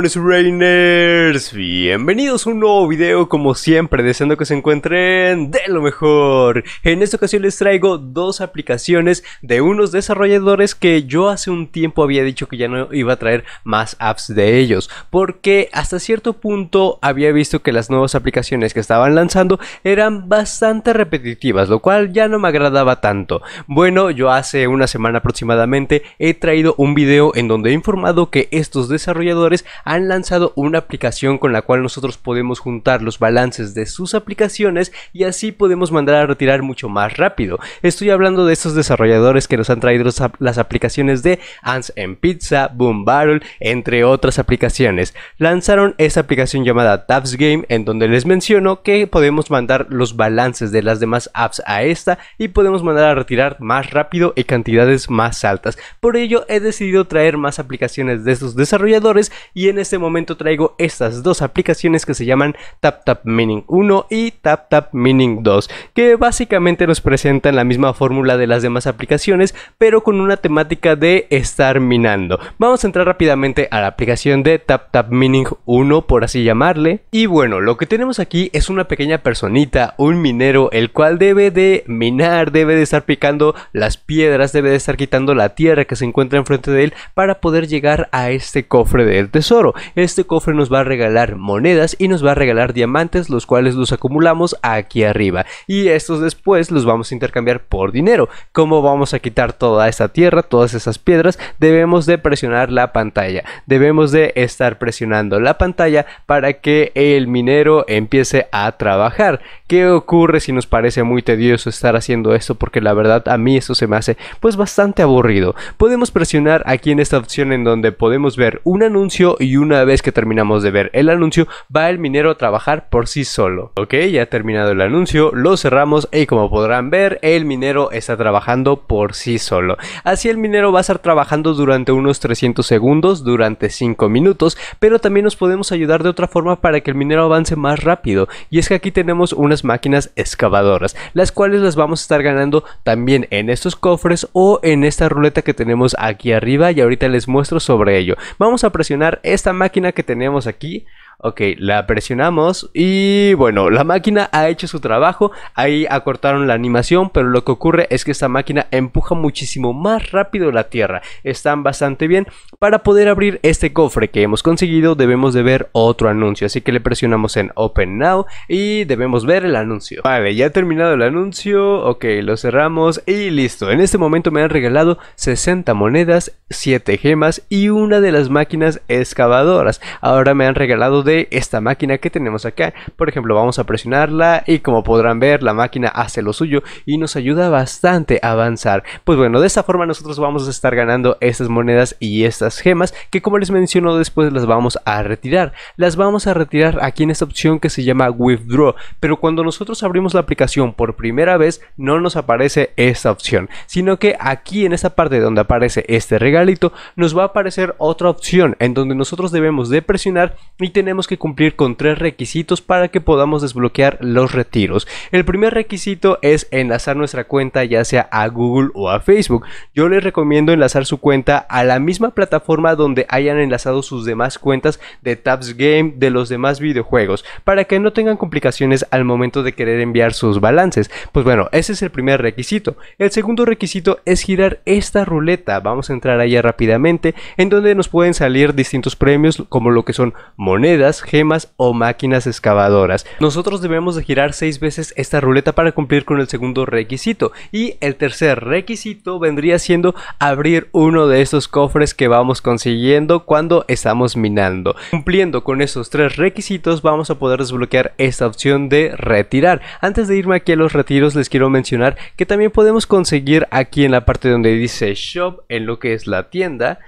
buenas Rainers, bienvenidos a un nuevo video como siempre, deseando que se encuentren de lo mejor. En esta ocasión les traigo dos aplicaciones de unos desarrolladores que yo hace un tiempo había dicho que ya no iba a traer más apps de ellos, porque hasta cierto punto había visto que las nuevas aplicaciones que estaban lanzando eran bastante repetitivas, lo cual ya no me agradaba tanto. Bueno, yo hace una semana aproximadamente he traído un video en donde he informado que estos desarrolladores han lanzado una aplicación con la cual nosotros podemos juntar los balances de sus aplicaciones y así podemos mandar a retirar mucho más rápido. Estoy hablando de estos desarrolladores que nos han traído las aplicaciones de Ants en Pizza, Boom Barrel, entre otras aplicaciones. Lanzaron esta aplicación llamada Tabs Game en donde les menciono que podemos mandar los balances de las demás apps a esta y podemos mandar a retirar más rápido y cantidades más altas. Por ello he decidido traer más aplicaciones de estos desarrolladores y en este momento traigo estas dos aplicaciones que se llaman Tap Mining 1 y Tap Mining 2, que básicamente nos presentan la misma fórmula de las demás aplicaciones, pero con una temática de estar minando. Vamos a entrar rápidamente a la aplicación de Tap Mining 1, por así llamarle. Y bueno, lo que tenemos aquí es una pequeña personita, un minero, el cual debe de minar, debe de estar picando las piedras, debe de estar quitando la tierra que se encuentra enfrente de él para poder llegar a este cofre del tesoro. Este cofre nos va a regalar monedas y nos va a regalar diamantes, los cuales los acumulamos aquí arriba. Y estos después los vamos a intercambiar por dinero. ¿Cómo vamos a quitar toda esta tierra, todas esas piedras? Debemos de presionar la pantalla. Debemos de estar presionando la pantalla para que el minero empiece a trabajar. ¿Qué ocurre si nos parece muy tedioso estar haciendo esto? Porque la verdad a mí eso se me hace pues bastante aburrido. Podemos presionar aquí en esta opción en donde podemos ver un anuncio y una vez que terminamos de ver el anuncio, va el minero a trabajar por sí solo. Ok, ya ha terminado el anuncio, lo cerramos y como podrán ver, el minero está trabajando por sí solo. Así el minero va a estar trabajando durante unos 300 segundos, durante 5 minutos, pero también nos podemos ayudar de otra forma para que el minero avance más rápido. Y es que aquí tenemos unas máquinas excavadoras, las cuales las vamos a estar ganando también en estos cofres o en esta ruleta que tenemos aquí arriba y ahorita les muestro sobre ello. Vamos a presionar esta máquina que tenemos aquí Ok, la presionamos y bueno, la máquina ha hecho su trabajo, ahí acortaron la animación, pero lo que ocurre es que esta máquina empuja muchísimo más rápido la tierra, están bastante bien. Para poder abrir este cofre que hemos conseguido debemos de ver otro anuncio, así que le presionamos en Open Now y debemos ver el anuncio. Vale, ya ha terminado el anuncio, ok, lo cerramos y listo. En este momento me han regalado 60 monedas, 7 gemas y una de las máquinas excavadoras. Ahora me han regalado esta máquina que tenemos acá. Por ejemplo, vamos a presionarla y como podrán ver, la máquina hace lo suyo y nos ayuda bastante a avanzar. Pues bueno, de esta forma nosotros vamos a estar ganando estas monedas y estas gemas que como les menciono después las vamos a retirar. Las vamos a retirar aquí en esta opción que se llama Withdraw, pero cuando nosotros abrimos la aplicación por primera vez no nos aparece esta opción, sino que aquí en esta parte donde aparece este regalito nos va a aparecer otra opción en donde nosotros debemos de presionar y tenemos que cumplir con tres requisitos para que podamos desbloquear los retiros. El primer requisito es enlazar nuestra cuenta ya sea a Google o a Facebook. Yo les recomiendo enlazar su cuenta a la misma plataforma donde hayan enlazado sus demás cuentas de Tabs Game de los demás videojuegos para que no tengan complicaciones al momento de querer enviar sus balances. Pues bueno, ese es el primer requisito. El segundo requisito es girar esta ruleta. Vamos a entrar allá rápidamente en donde nos pueden salir distintos premios como lo que son monedas gemas o máquinas excavadoras. Nosotros debemos de girar 6 veces esta ruleta para cumplir con el segundo requisito. Y el tercer requisito vendría siendo abrir uno de estos cofres que vamos consiguiendo cuando estamos minando. Cumpliendo con esos tres requisitos vamos a poder desbloquear esta opción de retirar. Antes de irme aquí a los retiros les quiero mencionar que también podemos conseguir aquí en la parte donde dice shop en lo que es la tienda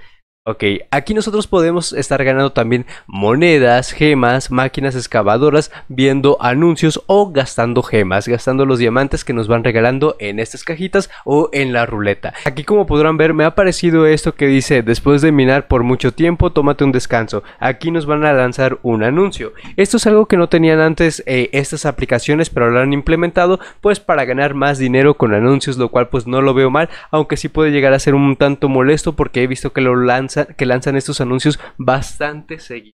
Ok, aquí nosotros podemos estar ganando también monedas, gemas, máquinas excavadoras, viendo anuncios o gastando gemas, gastando los diamantes que nos van regalando en estas cajitas o en la ruleta. Aquí como podrán ver me ha aparecido esto que dice, después de minar por mucho tiempo, tómate un descanso. Aquí nos van a lanzar un anuncio. Esto es algo que no tenían antes eh, estas aplicaciones, pero lo han implementado pues para ganar más dinero con anuncios, lo cual pues no lo veo mal, aunque sí puede llegar a ser un tanto molesto porque he visto que lo lanzan que lanzan estos anuncios bastante seguidos.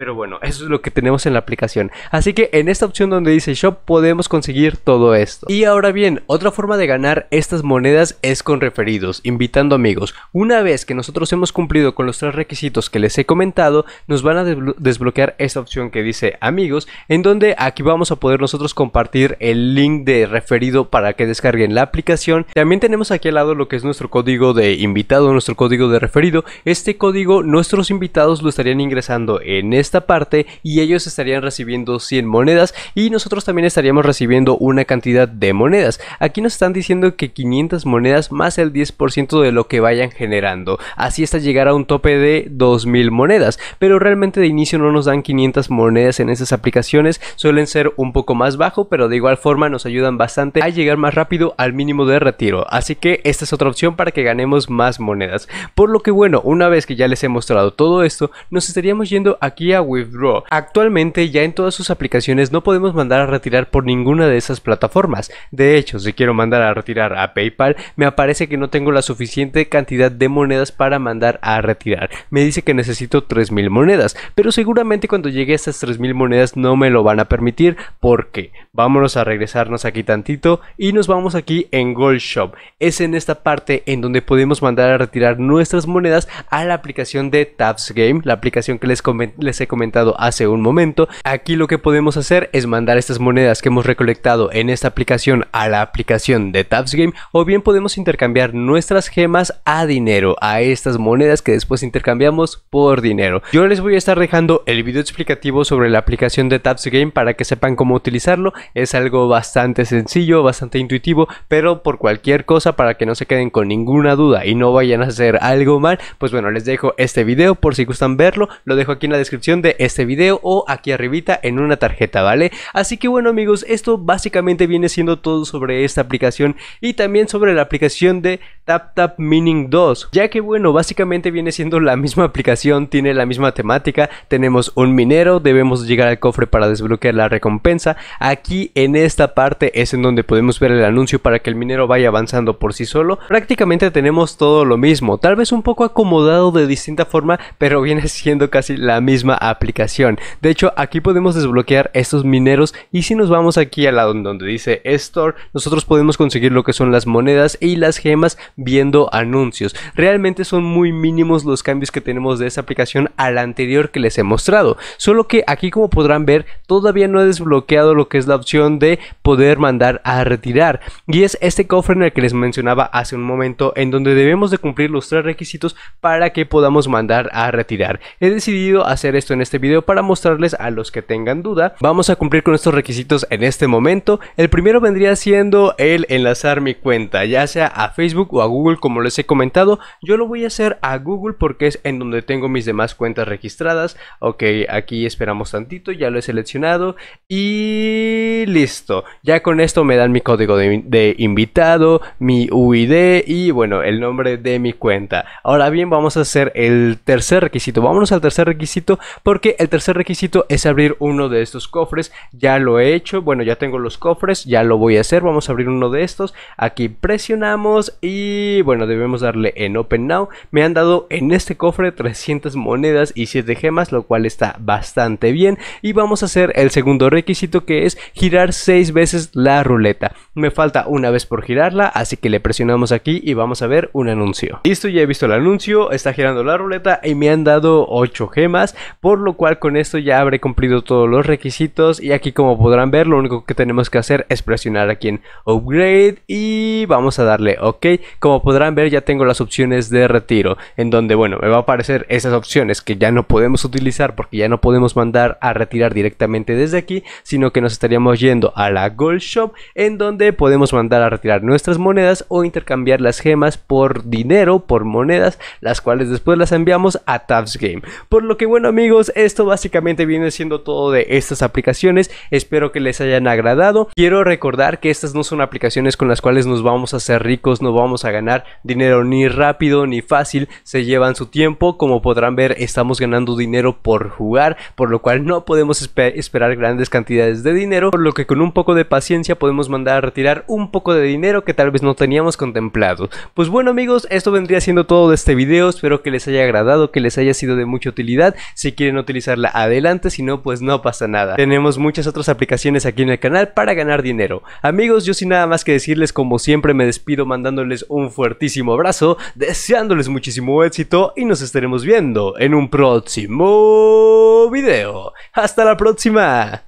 Pero bueno, eso es lo que tenemos en la aplicación. Así que en esta opción donde dice Shop podemos conseguir todo esto. Y ahora bien, otra forma de ganar estas monedas es con referidos, invitando amigos. Una vez que nosotros hemos cumplido con los tres requisitos que les he comentado, nos van a desbloquear esta opción que dice amigos, en donde aquí vamos a poder nosotros compartir el link de referido para que descarguen la aplicación. También tenemos aquí al lado lo que es nuestro código de invitado, nuestro código de referido. Este código nuestros invitados lo estarían ingresando en este esta parte y ellos estarían recibiendo 100 monedas y nosotros también estaríamos recibiendo una cantidad de monedas. Aquí nos están diciendo que 500 monedas más el 10% de lo que vayan generando. Así hasta llegar a un tope de 2000 monedas, pero realmente de inicio no nos dan 500 monedas en esas aplicaciones, suelen ser un poco más bajo, pero de igual forma nos ayudan bastante a llegar más rápido al mínimo de retiro. Así que esta es otra opción para que ganemos más monedas. Por lo que bueno, una vez que ya les he mostrado todo esto, nos estaríamos yendo aquí a Withdraw. Actualmente ya en todas sus aplicaciones no podemos mandar a retirar por ninguna de esas plataformas. De hecho, si quiero mandar a retirar a PayPal, me aparece que no tengo la suficiente cantidad de monedas para mandar a retirar. Me dice que necesito 3000 monedas, pero seguramente cuando llegue a estas 3000 monedas no me lo van a permitir porque vámonos a regresarnos aquí tantito y nos vamos aquí en Gold Shop. Es en esta parte en donde podemos mandar a retirar nuestras monedas a la aplicación de Tabs Game, la aplicación que les, les he comentado hace un momento, aquí lo que podemos hacer es mandar estas monedas que hemos recolectado en esta aplicación a la aplicación de Tabs Game o bien podemos intercambiar nuestras gemas a dinero, a estas monedas que después intercambiamos por dinero. Yo les voy a estar dejando el video explicativo sobre la aplicación de Tabs Game para que sepan cómo utilizarlo, es algo bastante sencillo, bastante intuitivo, pero por cualquier cosa para que no se queden con ninguna duda y no vayan a hacer algo mal, pues bueno, les dejo este video por si gustan verlo, lo dejo aquí en la descripción de este video o aquí arribita en una tarjeta, ¿vale? Así que bueno amigos, esto básicamente viene siendo todo sobre esta aplicación y también sobre la aplicación de TapTap Mining 2, ya que bueno, básicamente viene siendo la misma aplicación, tiene la misma temática, tenemos un minero, debemos llegar al cofre para desbloquear la recompensa, aquí en esta parte es en donde podemos ver el anuncio para que el minero vaya avanzando por sí solo, prácticamente tenemos todo lo mismo, tal vez un poco acomodado de distinta forma, pero viene siendo casi la misma aplicación. De hecho, aquí podemos desbloquear estos mineros y si nos vamos aquí al lado donde dice Store, nosotros podemos conseguir lo que son las monedas y las gemas viendo anuncios. Realmente son muy mínimos los cambios que tenemos de esa aplicación a la anterior que les he mostrado. Solo que aquí como podrán ver, todavía no he desbloqueado lo que es la opción de poder mandar a retirar. Y es este cofre en el que les mencionaba hace un momento en donde debemos de cumplir los tres requisitos para que podamos mandar a retirar. He decidido hacer esto en este video para mostrarles a los que tengan duda. Vamos a cumplir con estos requisitos en este momento. El primero vendría siendo el enlazar mi cuenta, ya sea a Facebook o a Google como les he comentado. Yo lo voy a hacer a Google porque es en donde tengo mis demás cuentas registradas. Ok, aquí esperamos tantito, ya lo he seleccionado y listo. Ya con esto me dan mi código de, de invitado, mi UID y bueno, el nombre de mi cuenta. Ahora bien, vamos a hacer el tercer requisito. Vámonos al tercer requisito porque el tercer requisito es abrir uno de estos cofres. Ya lo he hecho, bueno, ya tengo los cofres, ya lo voy a hacer. Vamos a abrir uno de estos. Aquí presionamos y bueno, debemos darle en Open Now. Me han dado en este cofre 300 monedas y 7 gemas, lo cual está bastante bien. Y vamos a hacer el segundo requisito que es girar 6 veces la ruleta. Me falta una vez por girarla, así que le presionamos aquí y vamos a ver un anuncio. Listo, ya he visto el anuncio, está girando la ruleta y me han dado 8 gemas por lo cual con esto ya habré cumplido todos los requisitos y aquí como podrán ver lo único que tenemos que hacer es presionar aquí en upgrade y vamos a darle ok como podrán ver ya tengo las opciones de retiro en donde bueno me va a aparecer esas opciones que ya no podemos utilizar porque ya no podemos mandar a retirar directamente desde aquí sino que nos estaríamos yendo a la gold shop en donde podemos mandar a retirar nuestras monedas o intercambiar las gemas por dinero por monedas las cuales después las enviamos a Tabs Game por lo que bueno amigos esto básicamente viene siendo todo de estas aplicaciones. Espero que les hayan agradado. Quiero recordar que estas no son aplicaciones con las cuales nos vamos a hacer ricos, no vamos a ganar dinero ni rápido ni fácil. Se llevan su tiempo. Como podrán ver, estamos ganando dinero por jugar, por lo cual no podemos esperar grandes cantidades de dinero. Por lo que con un poco de paciencia podemos mandar a retirar un poco de dinero que tal vez no teníamos contemplado. Pues bueno amigos, esto vendría siendo todo de este video. Espero que les haya agradado, que les haya sido de mucha utilidad. Si quieren utilizarla, adelante, si no, pues no pasa nada. Tenemos muchas otras aplicaciones aquí en el canal para ganar dinero. Amigos, yo sin nada más que decirles, como siempre, me despido mandándoles un fuertísimo abrazo, deseándoles muchísimo éxito y nos estaremos viendo en un próximo video. ¡Hasta la próxima!